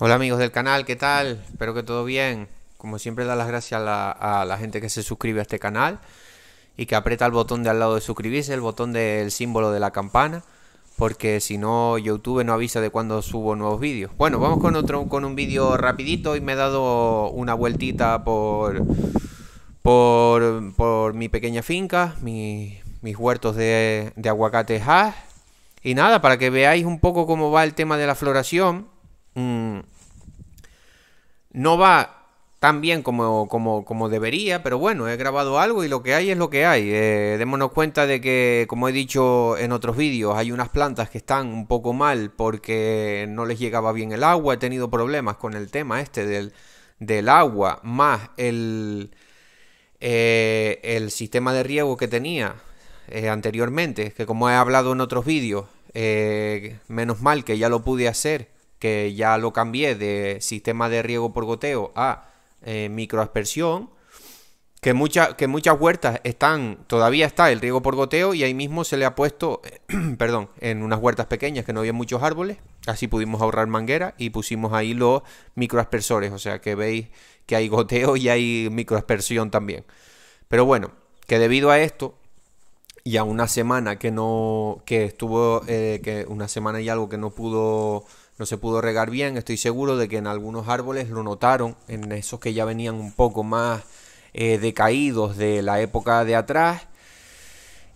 Hola amigos del canal, ¿qué tal? Espero que todo bien. Como siempre, dar las gracias a la, gente que se suscribe a este canal y que aprieta el botón de al lado de suscribirse, el botón del símbolo de la campana, porque si no, YouTube no avisa de cuando subo nuevos vídeos. Bueno, vamos con otro, con un vídeo rapidito y me he dado una vueltita por, por, mi pequeña finca, mis huertos de, de aguacate Y nada, para que veáis un poco cómo va el tema de la floración. Mm, no va tan bien como, debería, pero bueno, he grabado algo y lo que hay es lo que hay. Eh, démonos cuenta de que, como he dicho en otros vídeos, hay unas plantas que están un poco mal porque no les llegaba bien el agua. He tenido problemas con el tema este del, del agua, más el, eh, el sistema de riego que tenía eh, anteriormente, que como he hablado en otros vídeos, menos mal que ya lo pude hacer que ya lo cambié de sistema de riego por goteo a eh, microaspersión, que, que muchas huertas están, todavía está el riego por goteo y ahí mismo se le ha puesto, perdón, en unas huertas pequeñas que no había muchos árboles, así pudimos ahorrar manguera y pusimos ahí los microaspersores, o sea que veis que hay goteo y hay microaspersión también. Pero bueno, que debido a esto y a una semana que no, que estuvo, eh, que una semana y algo que no pudo no se pudo regar bien. Estoy seguro de que en algunos árboles lo notaron, en esos que ya venían un poco más eh, decaídos de la época de atrás.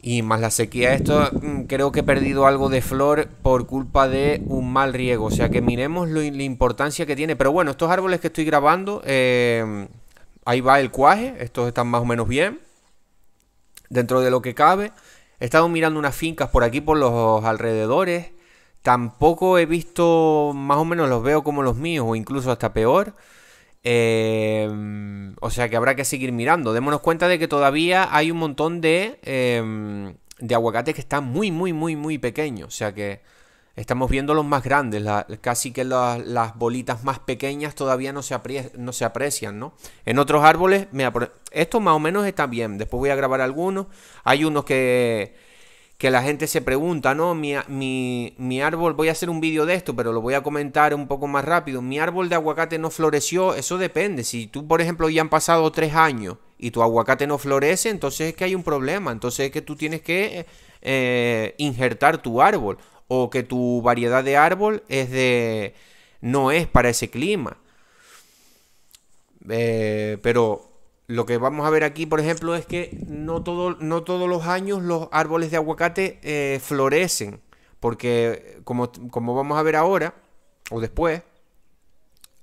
Y más la sequía, esto mm, creo que he perdido algo de flor por culpa de un mal riego. O sea que miremos lo, la importancia que tiene. Pero bueno, estos árboles que estoy grabando, em, ahí va el cuaje. Estos están más o menos bien. Dentro de lo que cabe. He estado mirando unas fincas por aquí, por los alrededores. Tampoco he visto, más o menos los veo como los míos o incluso hasta peor. Em, o sea que habrá que seguir mirando. Démonos cuenta de que todavía hay un montón de, em, de aguacates que están muy, muy, muy, muy pequeños. O sea que estamos viendo los más grandes. casi que las bolitas más pequeñas todavía no se, no se aprecian, ¿no? En otros árboles, mira, esto más o menos está bien. Después voy a grabar algunos. Hay unos que que la gente se pregunta, ¿no? Mi, mi, árbol, voy a hacer un vídeo de esto, pero lo voy a comentar un poco más rápido. Mi árbol de aguacate no floreció, eso depende. Si tú, por ejemplo, ya han pasado tres años y tu aguacate no florece, entonces es que hay un problema. Entonces es que tú tienes que eh, injertar tu árbol o que tu variedad de árbol es de no es para ese clima. Eh, pero lo que vamos a ver aquí, por ejemplo, es que no, todo, no todos los años los árboles de aguacate eh, florecen. Porque, como, vamos a ver ahora, o después,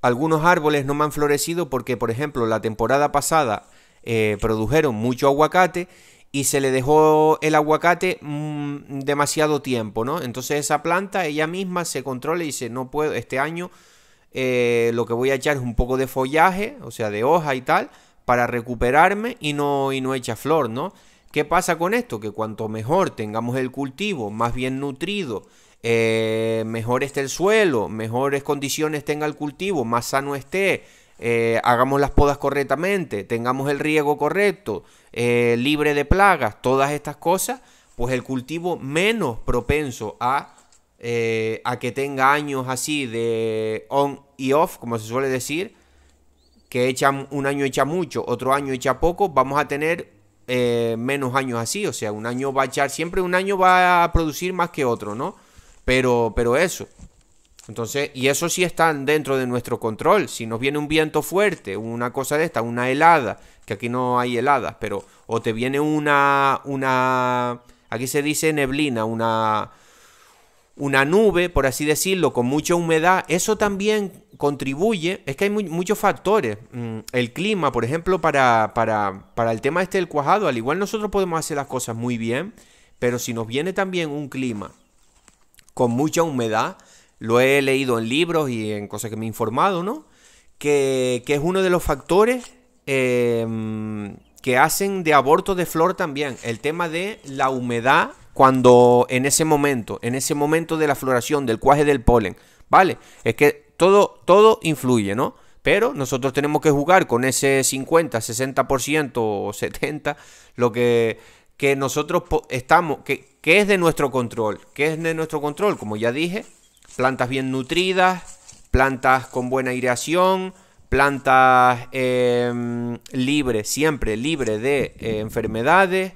algunos árboles no me han florecido porque, por ejemplo, la temporada pasada eh, produjeron mucho aguacate y se le dejó el aguacate mm, demasiado tiempo, ¿no? Entonces esa planta ella misma se controla y dice, no puedo, este año eh, lo que voy a echar es un poco de follaje, o sea, de hoja y tal, para recuperarme y no, y no echa flor, ¿no? ¿Qué pasa con esto? Que cuanto mejor tengamos el cultivo, más bien nutrido, eh, mejor esté el suelo, mejores condiciones tenga el cultivo, más sano esté, eh, hagamos las podas correctamente, tengamos el riego correcto, eh, libre de plagas, todas estas cosas, pues el cultivo menos propenso a, a que tenga años así de on y off, como se suele decir, que echa un año echa mucho, otro año echa poco, vamos a tener eh, menos años así. O sea, un año va a echar, siempre un año va a producir más que otro, ¿no? Pero, pero eso. Entonces, y eso sí está dentro de nuestro control. Si nos viene un viento fuerte, una cosa de esta, una helada, que aquí no hay heladas, pero o te viene una, una, aquí se dice neblina, una, una nube, por así decirlo, con mucha humedad, eso también contribuye, es que hay muchos factores. Mm, el clima, por ejemplo, para, el tema este del cuajado, al igual nosotros podemos hacer las cosas muy bien, pero si nos viene también un clima con mucha humedad, lo he leído en libros y en cosas que me he informado, ¿no? Que, que es uno de los factores eh, que hacen de aborto de flor también, el tema de la humedad cuando en ese momento, en ese momento de la floración, del cuaje del polen, ¿vale? Es que todo, todo influye, ¿no? Pero nosotros tenemos que jugar con ese 50, 60% o 70%, lo que, nosotros estamos, que, es de nuestro control. que es de nuestro control? Como ya dije, plantas bien nutridas, plantas con buena aireación, plantas em, libres, siempre libres de eh, enfermedades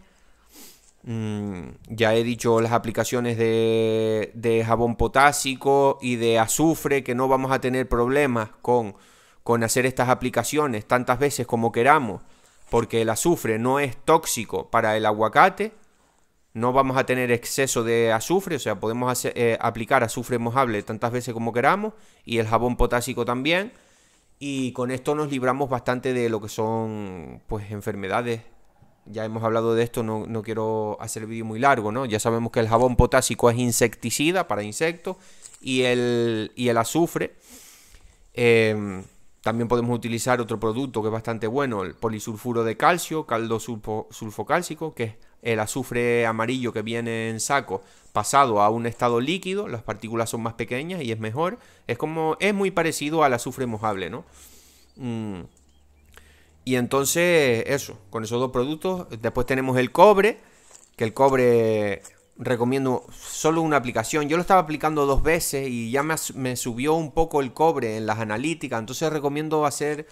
Mm, ya he dicho las aplicaciones de, jabón potásico y de azufre, que no vamos a tener problemas con, con hacer estas aplicaciones tantas veces como queramos, porque el azufre no es tóxico para el aguacate, no vamos a tener exceso de azufre, o sea, podemos eh, aplicar azufre mojable tantas veces como queramos, y el jabón potásico también, y con esto nos libramos bastante de lo que son pues enfermedades ya hemos hablado de esto, no, quiero hacer el vídeo muy largo, ¿no? Ya sabemos que el jabón potásico es insecticida para insectos y el, el azufre. Em, también podemos utilizar otro producto que es bastante bueno, el polisulfuro de calcio, caldo sulfocálcico, que es el azufre amarillo que viene en saco pasado a un estado líquido, las partículas son más pequeñas y es mejor. Es como es muy parecido al azufre mojable, ¿no? Mm. Y entonces, eso, con esos dos productos. Después tenemos el cobre, que el cobre recomiendo solo una aplicación. Yo lo estaba aplicando dos veces y ya me, me subió un poco el cobre en las analíticas. Entonces recomiendo hacer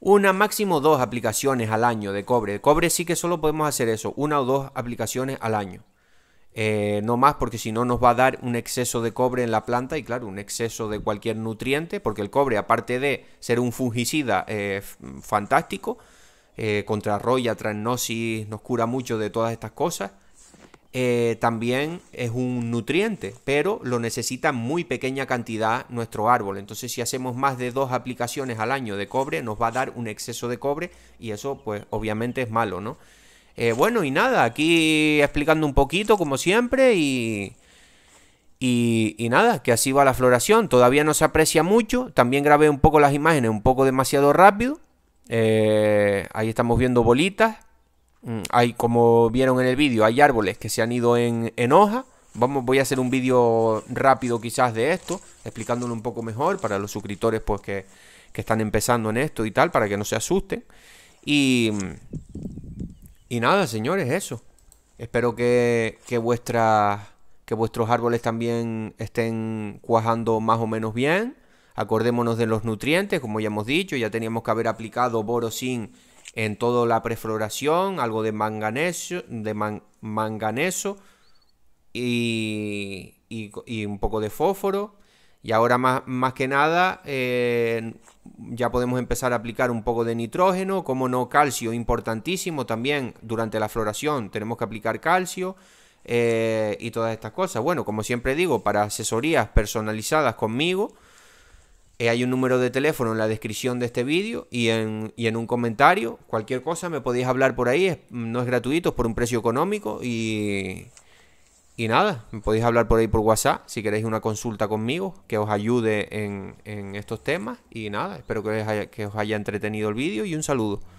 una, máximo dos aplicaciones al año de cobre. cobre sí que solo podemos hacer eso, una o dos aplicaciones al año. Eh, no más porque si no nos va a dar un exceso de cobre en la planta y claro, un exceso de cualquier nutriente, porque el cobre, aparte de ser un fungicida eh, fantástico, eh, contra roya, transnosis, nos cura mucho de todas estas cosas, también es un nutriente, pero lo necesita muy pequeña cantidad nuestro árbol. Entonces si hacemos más de dos aplicaciones al año de cobre, nos va a dar un exceso de cobre y eso pues obviamente es malo, ¿no? Eh, bueno, y nada, aquí explicando un poquito, como siempre, y, y, nada, que así va la floración. Todavía no se aprecia mucho. También grabé un poco las imágenes, un poco demasiado rápido. Eh, ahí estamos viendo bolitas. Mm, hay, como vieron en el vídeo, hay árboles que se han ido en, en hoja. Vamos, voy a hacer un vídeo rápido quizás de esto, explicándolo un poco mejor para los suscriptores pues que, que están empezando en esto y tal, para que no se asusten. Y, y nada, señores, eso. Espero que, que, que vuestros árboles también estén cuajando más o menos bien. Acordémonos de los nutrientes, como ya hemos dicho, ya teníamos que haber aplicado borosín en toda la prefloración, algo de manganeso, de manganeso y, y, y un poco de fósforo. Y ahora más, más que nada eh, ya podemos empezar a aplicar un poco de nitrógeno, como no calcio, importantísimo también durante la floración tenemos que aplicar calcio eh, y todas estas cosas. Bueno, como siempre digo, para asesorías personalizadas conmigo, eh, hay un número de teléfono en la descripción de este vídeo y en, un comentario, cualquier cosa me podéis hablar por ahí, no es gratuito, es por un precio económico y y nada, me podéis hablar por ahí por WhatsApp si queréis una consulta conmigo que os ayude en, estos temas. Y nada, espero que que os haya entretenido el vídeo y un saludo.